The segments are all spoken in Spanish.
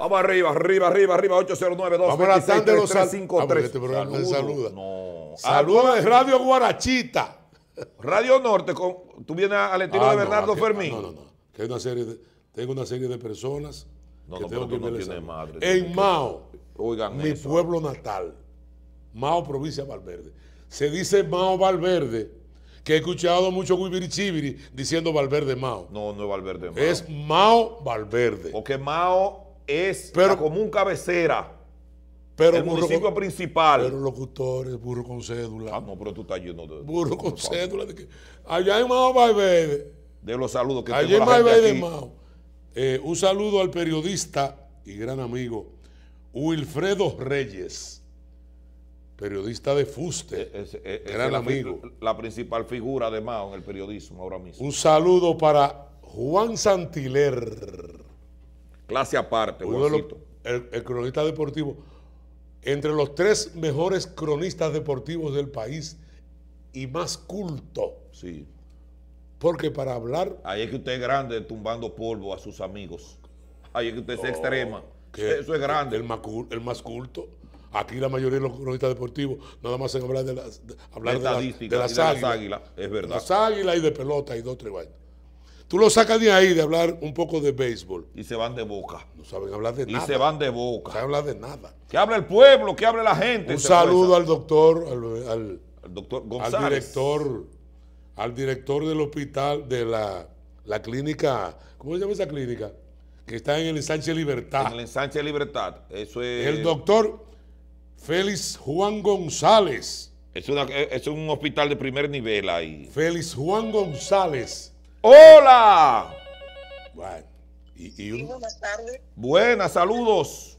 Vamos arriba, arriba, arriba, arriba, 809 226 Vamos ah, este saluda. No. Saludos de Radio Guarachita. Radio Norte, tú vienes al ah, estilo de Bernardo ah, Fermín. No, no, no. una serie tengo una serie de personas que no, tengo que madre, En Mao, oigan mi pueblo natal, Mao, provincia de Valverde. Se dice Mao Valverde, que he escuchado mucho Chibiri diciendo Valverde Mao. No, no es Valverde Mao. Es Mao Valverde. Porque Mao es pero, como un cabecera. Pero el municipio principal. Pero locutores, burro con cédula. Ah, no, pero tú estás yendo de. Burro con cédula. allá en Mao Baibede. De los saludos que allá tengo Mao. Eh, un saludo al periodista y gran amigo Wilfredo Reyes, periodista de Fuste, e-, e-, gran amigo. La, la, principal figura de Mao en el periodismo ahora mismo. Un saludo para Juan Santiler Clase aparte, los, El, el, cronista deportivo, entre los tres mejores cronistas deportivos del país y más culto. Sí. Porque para hablar. Ahí es que usted es grande tumbando polvo a sus amigos. Ahí es que usted es oh, extrema. Eso es grande. El, más culto. Aquí la mayoría de los cronistas deportivos nada más en hablar de las, hablar de, las, águilas, Es verdad. Las águilas y de pelota y de tres y Tú lo sacas de ahí de hablar un poco de béisbol. Y se van de boca. No saben hablar de nada. Y se van de boca. No saben hablar de nada. Que habla el pueblo, que habla la gente. Un saludo al doctor, al, doctor Al director, al director del hospital, de la, clínica, ¿cómo se llama esa clínica? Que está en el ensanche Libertad. En el ensanche Libertad. Eso es. El doctor Félix Juan González. Es, es un hospital de primer nivel ahí. Félix Juan González Hola. buenas tardes. Buenas, saludos.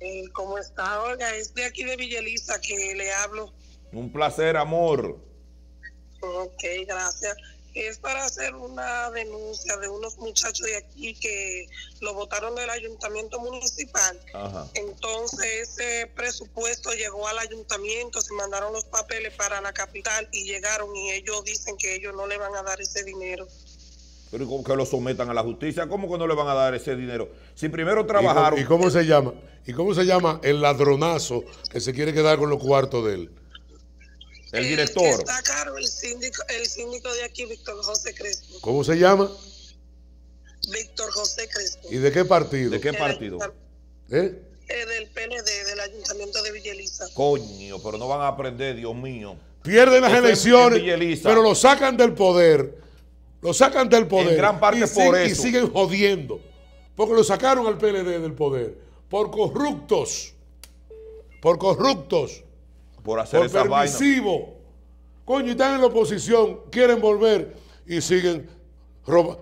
Eh, ¿Cómo está, Olga? Es de aquí de Villeliza que le hablo. Un placer, amor. Ok, gracias es para hacer una denuncia de unos muchachos de aquí que lo votaron del ayuntamiento municipal. Entonces ese presupuesto llegó al ayuntamiento, se mandaron los papeles para la capital y llegaron y ellos dicen que ellos no le van a dar ese dinero. Pero ¿cómo que lo sometan a la justicia? ¿Cómo que no le van a dar ese dinero? Si primero trabajaron... ¿Y cómo, se llama? ¿Y cómo se llama el ladronazo que se quiere quedar con los cuartos de él? El eh, director. está acá el síndico de aquí, Víctor José Crespo. ¿Cómo se llama? Víctor José Crespo. ¿Y de qué partido? ¿De qué partido? ¿Eh? ¿Eh? del PLD, del Ayuntamiento de Villeliza. Coño, pero no van a aprender, Dios mío. Pierden las este elecciones, pero lo sacan del poder. Lo sacan del poder. gran parte y por eso. Y siguen jodiendo. Porque lo sacaron al PLD del poder. Por corruptos. Por corruptos. Por hacer por esa Coño, están en la oposición, quieren volver y siguen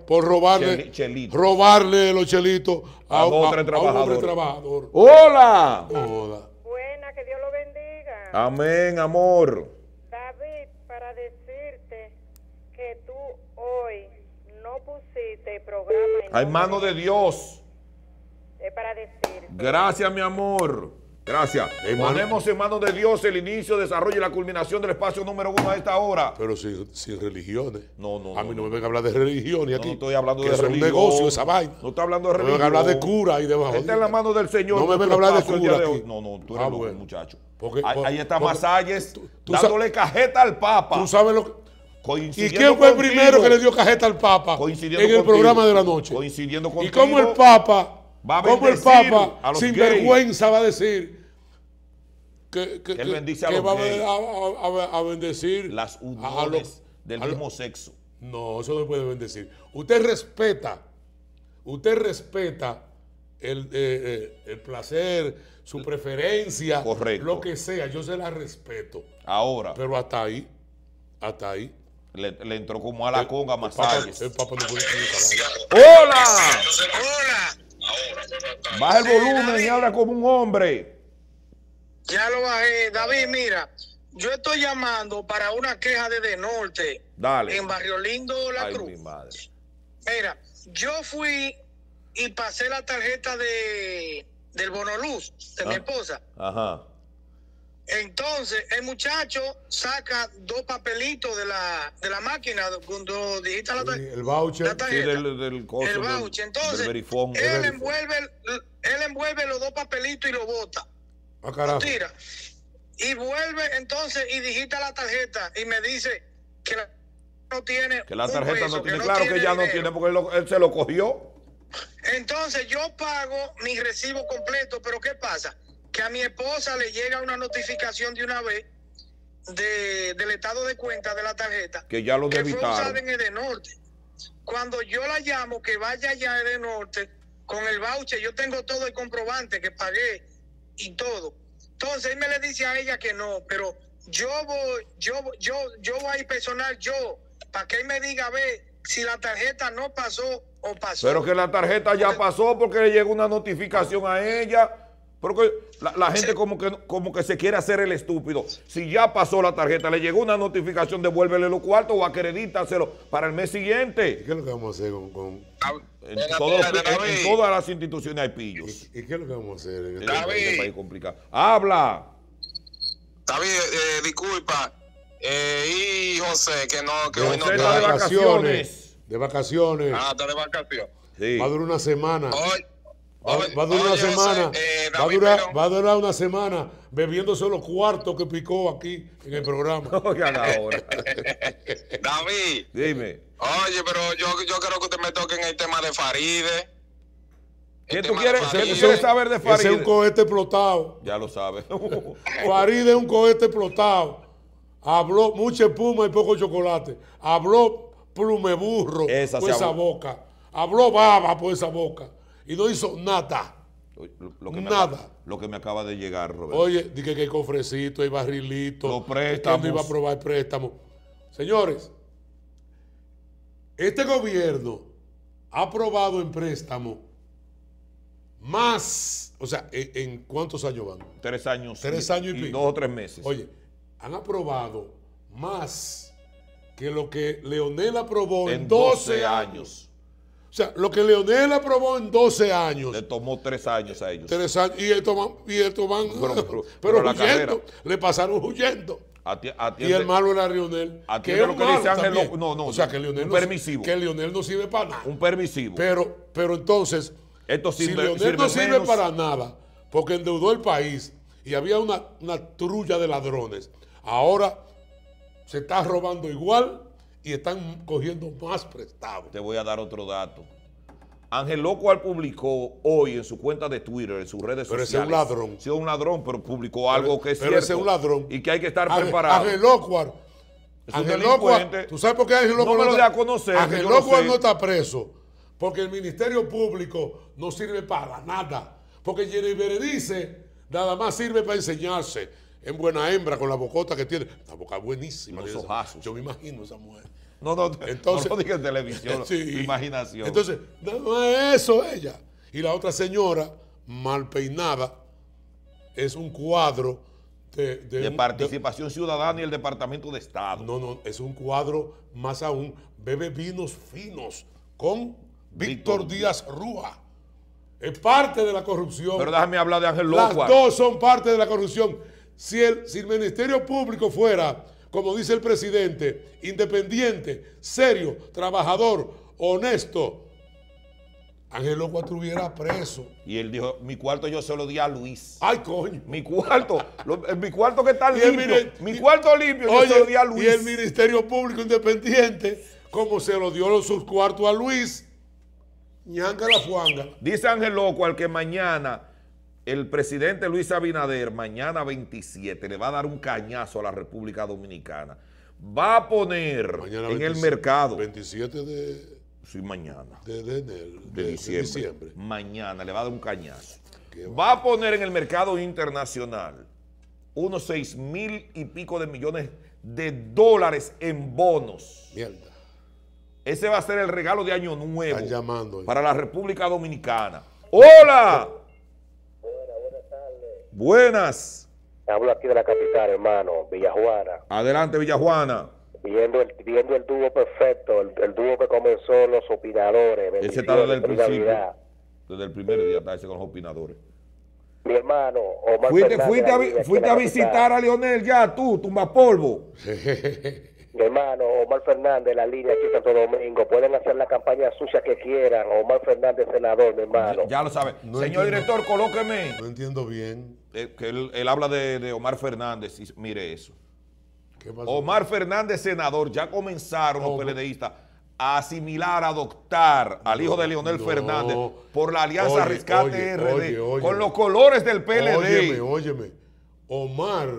por robarle, robarle los chelitos a, otro trabajador. ¡Hola! Hola. Buena, que Dios lo bendiga. Amén, amor. David, para decirte que tú hoy no pusiste programa. En Ay, mano de Dios. Es para decirte. Gracias, mi amor. Gracias. Ponemos en manos de Dios el inicio, desarrollo y la culminación del espacio número uno a esta hora. Pero sin, religiones. No, no. A mí no, me vengan a hablar de religión y aquí. No, estoy hablando de Es un negocio esa vaina. No estoy hablando de religión. No me vengan a hablar de cura y de Está en la mano del Señor. No me vengan a hablar de cura. No, no, tú eres ah, muchacho. Porque, ahí, está Masalles dándole cajeta al Papa. Tú sabes lo que. ¿Y quién fue el primero que le dio cajeta al Papa? Coincidiendo en el programa de la noche. Coincidiendo con ¿Y cómo el Papa como el Papa, sin vergüenza, va a decir que, va A, bendecir las uniones del mismo sexo? No, eso no puede bendecir. Usted respeta, usted respeta el, eh, eh, placer, su preferencia, lo que sea, yo se la respeto. Ahora. Pero hasta ahí, hasta ahí. Le, entró como a la conga más el, ¡Hola! ¡Hola! Baja el volumen y habla como un hombre. Ya lo bajé. David, mira, yo estoy llamando para una queja desde Norte. Dale. En Barrio Lindo, La Cruz. madre. Mira, yo fui y pasé la tarjeta de del luz de mi ah. esposa. Ajá. Entonces, el muchacho saca dos papelitos de la, de la máquina cuando digita la, tarjeta. El voucher, del, del El voucher. Entonces, él, envuelve, él envuelve los dos papelitos y lo bota. Ah, lo tira. Y vuelve entonces y digita la tarjeta y me dice que no tiene. Que la tarjeta no tiene. claro que ya no tiene porque él se lo cogió. Entonces, yo pago mi recibo completo, pero ¿qué pasa? que a mi esposa le llega una notificación de una vez de, del estado de cuenta de la tarjeta. Que ya lo fue usada en Edenorte. Cuando yo la llamo que vaya allá a Edenorte con el voucher, yo tengo todo el comprobante que pagué y todo. Entonces él me le dice a ella que no, pero yo voy, yo, yo, yo voy a personal yo, para que él me diga, a ver, si la tarjeta no pasó o pasó. Pero que la tarjeta ya pasó porque le llegó una notificación a ella porque la, la gente como, que, como que se quiere hacer el estúpido. Si ya pasó la tarjeta, le llegó una notificación, devuélvele los cuartos o acredítaselo para el mes siguiente. ¿Qué es lo que vamos a hacer con...? Ah, en, todas las instituciones hay pillos. ¿Y, qué es lo que vamos a hacer en este, este país complicado? ¡Habla! David, eh, eh disculpa. Eh, y José, que no... Que hoy no está de vacaciones. De vacaciones. Ah, está de vacaciones. Sí. Va a durar una semana. Hoy va, a durar una semana. va, a durar, una semana bebiéndose los cuartos que picó aquí en el programa. la hora. David. Dime. Oye, pero yo, yo quiero que usted me en el tema de Faride. ¿Qué tú quieres, saber de Faride? es un cohete explotado. Ya lo sabes. Faride es un cohete explotado. Habló mucha espuma y poco chocolate. Habló plumeburro por esa boca. Habló baba por esa boca y no hizo nada. nada. lo que me acaba de llegar, Roberto. Oye, dije que hay cofrecito, hay barrilito. Los este préstamos. Que no iba a aprobar préstamo. Señores, este gobierno ha aprobado en préstamo más, o sea, ¿en, cuántos años van? Tres años. Tres años y, Dos o tres meses. Oye, han aprobado más que lo que Leonel aprobó en, 12 años. O sea, lo que Leonel aprobó en 12 años. Le tomó 3 años a ellos. 3 años. Y estos van, pero, huyendo, le pasaron huyendo. y el malo era Leonel. Que es lo que dice Ángel. no, no. O sea, que Leonel, no, permisivo. Que Leonel no sirve para nada. Un permisivo. Pero, pero entonces, Esto sirve, si Leonel no sirve para nada, porque endeudó el país y había una, una trulla de ladrones, ahora se está robando igual y están cogiendo más prestado. Te voy a dar otro dato. Ángel Locual publicó hoy en su cuenta de Twitter, en sus redes sociales. Pero ese es un ladrón. Sí, un ladrón, pero publicó algo que es ese es un ladrón. Y que hay que estar preparado. Ángel Locual. Ángel ¿Tú sabes por qué Ángel Locual no, lo voy a conocer? Ángel Locual no, está preso. Porque el Ministerio Público no sirve para nada. Porque Jenny dice nada más sirve para enseñarse en buena hembra con la bocota que tiene. La boca buenísima. Yo me imagino esa mujer. No, no, entonces, no, televisión, imaginación. Entonces, no es eso ella. Y la otra señora, mal peinada, es un cuadro de... De, participación ciudadana y el Departamento de Estado. No, no, es un cuadro más aún, bebe vinos finos con Víctor, Díaz Rúa. Es parte de la corrupción. Pero déjame hablar de Ángel López. Las dos son parte de la corrupción. Si el, Ministerio Público fuera, como dice el presidente, independiente, serio, trabajador, honesto, Ángel Loco estuviera preso. Y él dijo, mi cuarto yo se lo di a Luis. Ay, coño. Mi cuarto, mi cuarto que está limpio. mi cuarto limpio yo se lo di a Luis. Y el Ministerio Público Independiente, como se lo dio los sus a Luis, ñanga la fuanga. Dice Ángel Loco al que mañana el presidente Luis Abinader mañana 27 le va a dar un cañazo a la República Dominicana. Va a poner en el mercado. 27 de... Sí, mañana. De, diciembre. Mañana le va a dar un cañazo. Va a poner en el mercado internacional unos 6 mil y pico de millones de dólares en bonos. Mierda. Ese va a ser el regalo de Año Nuevo. llamando. Para la República Dominicana. ¡Hola! Buenas. Hablo aquí de la capital, hermano, Villajuana. Adelante, Villajuana. Viendo el, viendo el dúo perfecto, el, dúo que comenzó los opinadores. Ese está desde el principio, desde el primer día está ese con los opinadores. Mi hermano, Omar Fuiste, a, visitar a Leonel ya, tú, tumba polvo. hermano Omar Fernández, la línea aquí Santo Domingo, pueden hacer la campaña sucia que quieran. Omar Fernández, senador, mi hermano. Ya, lo sabe. Señor director, colóqueme. No entiendo bien. Eh, que él, habla de, Omar Fernández mire eso. Omar Fernández, senador, ya comenzaron los PLDistas a asimilar, a adoptar al hijo de Leonel Fernández por la alianza Rescate RD con los colores del PLD. Óyeme, óyeme. Omar,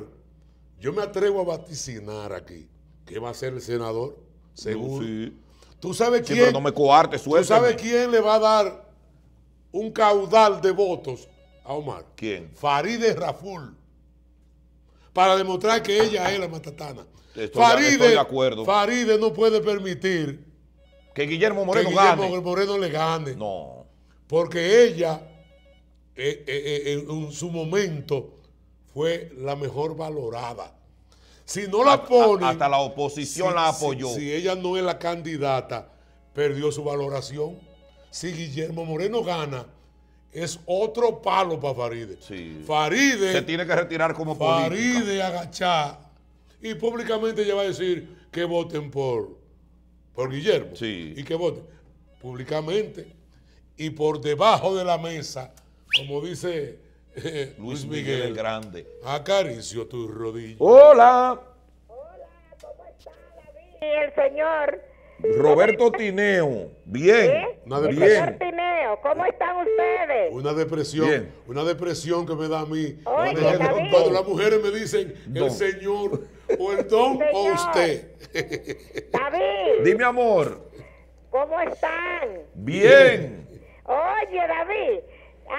yo me atrevo a vaticinar aquí ¿Qué va a ser el senador, seguro. Sí. ¿Tú sabes quién? no me coarte, ¿Tú sabes quién le va a dar un caudal de votos a Omar? ¿Quién? Faride Raful. Para demostrar que ella es la matatana. Estoy, de acuerdo. Faride no puede permitir que Guillermo Moreno que Guillermo Moreno le gane. No. Porque ella, eh, eh, eh, en su momento, fue la mejor valorada. Si no la pone Hasta la oposición si, la apoyó. Si, ella no es la candidata, perdió su valoración. Si Guillermo Moreno gana, es otro palo para Faride. Farideh Faride... Se tiene que retirar como Faride agachá y públicamente ella va a decir que voten por, por Guillermo. Sí. Y que voten públicamente y por debajo de la mesa, como dice Luis, Miguel, Grande. Acaricio tu rodillas. Hola. Hola, ¿cómo está David? El señor. Roberto Tineo. Bien. ¿Eh? ¿cómo están ustedes? Una depresión. Una depresión que me da a mí. cuando, las mujeres me dicen el señor o el don o usted. David. Dime amor. ¿Cómo están? Bien. Oye, David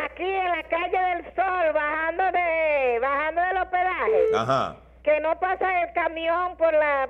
aquí en la calle del Sol, bajando de bajando del hospedaje. Ajá. Que no pasa el camión por la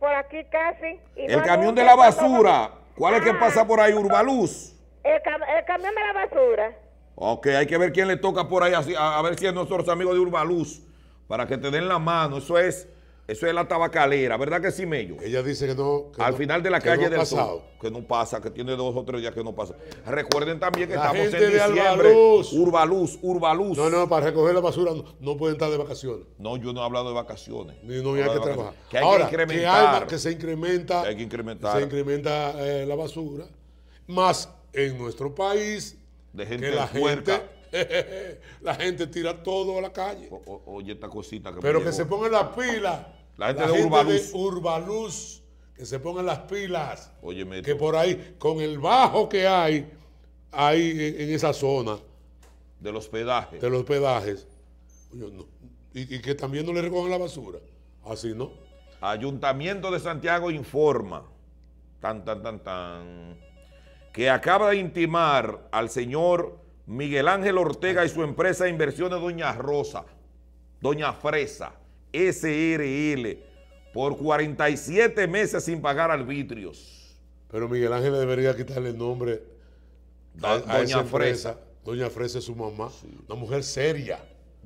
por, aquí casi. el camión de la basura. ¿Cuál es que ah. pasa por ahí, Urbaluz? El, camión de la basura. Ok, hay que ver quién le toca por ahí, a, ver si es nuestros amigos de Urbaluz, para que te den la mano. Eso es eso es la tabacalera, ¿verdad que sí, Mello? Ella dice que no. Al final de la calle del pasado. que no pasa, que tiene dos o tres días que no pasa. Recuerden también que estamos en diciembre. Urbaluz, Urbaluz. No, no, para recoger la basura no, pueden estar de vacaciones. No, yo no he hablado de vacaciones. Ni no, hay que trabajar. Que hay Ahora, que incrementar. Que, se incrementa. hay que incrementar. Se incrementa eh, la basura. Más en nuestro país. De gente que la gente la gente tira todo a la calle. oye, esta cosita que Pero que se pongan las pilas la gente, de, Urbaluz. que se pongan las pilas. Óyeme. Que por ahí, con el bajo que hay, ahí en, esa zona. De los pedajes. De los pedajes. y, que también no le recogen la basura. Así no. Ayuntamiento de Santiago informa, tan, tan, tan, tan, que acaba de intimar al señor Miguel Ángel Ortega y su empresa de inversiones Doña Rosa, Doña Fresa, SRL por 47 meses sin pagar arbitrios. Pero Miguel Ángel debería quitarle el nombre a, Doña Fresa. Doña Fresa es su mamá, una mujer seria.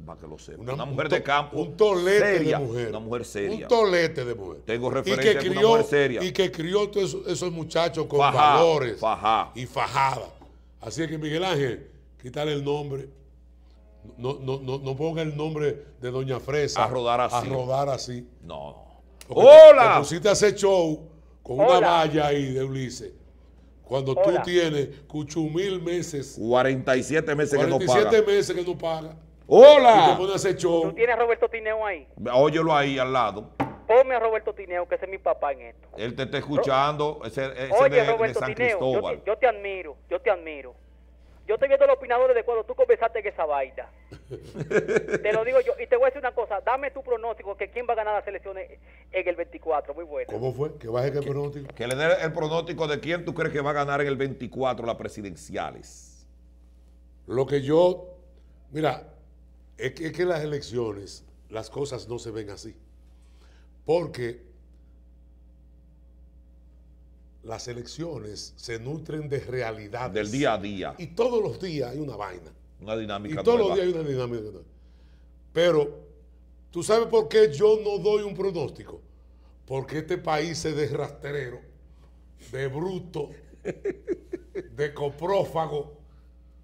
Para que lo Una, mujer de campo. Un tolete de mujer. Una mujer seria. Un tolete de mujer. Tengo referencia y que crió, una mujer seria. Y que crió todos esos, muchachos con valores. Y fajada. Así que Miguel Ángel, quitarle el nombre. No, no, no, no ponga el nombre de Doña Fresa. A rodar así. A rodar así. No. ¡Hola! Te, te, pusiste ese show con una valla ahí de Ulises. Cuando tú tienes cuchumil meses. 47 meses que no paga. 47 meses que no paga. ¡Hola! Y te pones show. ¿Tú tienes a Roberto Tineo ahí? Óyelo ahí al lado. Ponme a Roberto Tineo, que ese es mi papá en esto. Él te está escuchando. ese, ese de, Roberto San Cristóbal. yo te admiro, yo te admiro. Yo estoy viendo los opinadores de cuando tú comenzaste en esa vaina. te lo digo yo. Y te voy a decir una cosa. Dame tu pronóstico que quién va a ganar las elecciones en el 24. Muy bueno. ¿Cómo fue? ¿Que baje el pronóstico? le dé el pronóstico de quién tú crees que va a ganar en el 24 las presidenciales. Lo que yo... Mira, es que, es las elecciones, las cosas no se ven así. Porque las elecciones se nutren de realidades. Del día a día. Y todos los días hay una vaina. Una dinámica. Y todos los días hay una dinámica. Pero, ¿tú sabes por qué yo no doy un pronóstico? Porque este país es de rastrero, de bruto, de coprófago.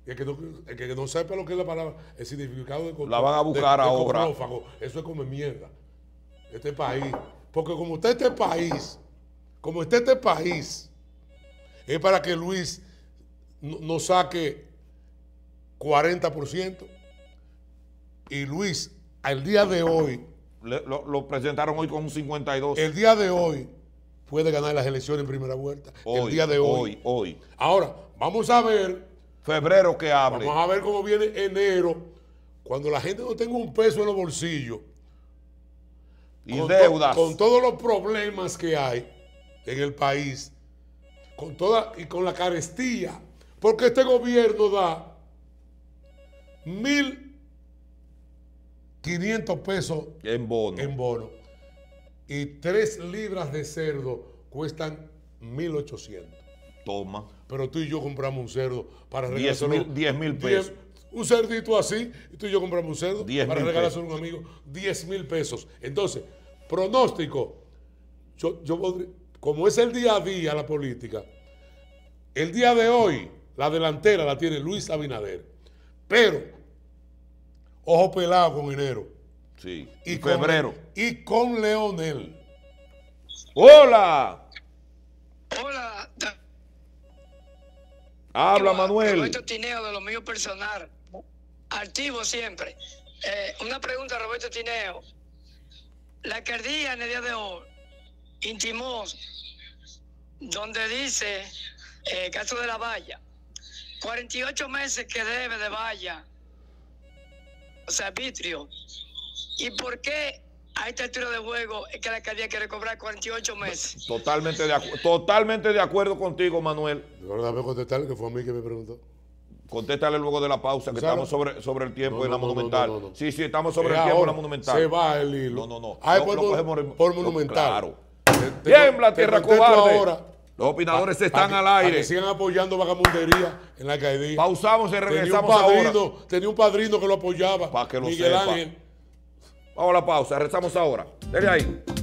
El que, no, el que, sepa lo que es la palabra, el significado de coprófago. La van a buscar ahora. eso es como mierda. Este país. Porque como usted este país como está este país, es para que Luis no saque 40%. Y Luis, al día de hoy... lo, presentaron hoy con un 52. El día de hoy puede ganar las elecciones en primera vuelta. el día de hoy. Hoy, Ahora, vamos a ver... Febrero que habla. Vamos a ver cómo viene enero. Cuando la gente no tenga un peso en los bolsillos. Y deudas. con todos los problemas que hay en el país, con toda y con la carestía, porque este gobierno da 1.500 pesos en bono. en bono y tres libras de cerdo cuestan 1.800. Toma. Pero tú y yo compramos un cerdo para regalar 10 mil pesos. Un cerdito así, y tú y yo compramos un cerdo para regalarse a un amigo, 10 mil pesos. Entonces, pronóstico, yo, yo podría, como es el día a día la política, el día de hoy la delantera la tiene Luis Abinader. Pero, ojo pelado con enero. Sí, y, febrero. y con Leonel. ¡Hola! Hola. Habla, Manuel. Roberto Tineo de lo mío personal. Activo siempre. Eh, una pregunta, Roberto Tineo. La alcaldía en el día de hoy Intimó donde dice, el eh, caso de la valla, 48 meses que debe de valla, o sea, vitrio. ¿Y por qué a este tiro de juego es que la alcaldía quiere cobrar 48 meses? Totalmente de, totalmente de acuerdo contigo, Manuel. Déjame contestarle, que fue a mí que me preguntó. Contéstale luego de la pausa, que estamos sobre, sobre el tiempo en la Monumental. sí, sí, estamos sobre el tiempo en la Monumental. Se va el hilo. No, no, no. por, por, Monumental. Claro. Tiembla, tierra cobarde. Ahora, Los opinadores se están al aire. sigan apoyando vagamundería en la caída. Pausamos y regresamos tenía un padrino, Tenía un padrino que lo apoyaba. Para que lo Miguel Vamos a la pausa, regresamos ahora. Dele ahí.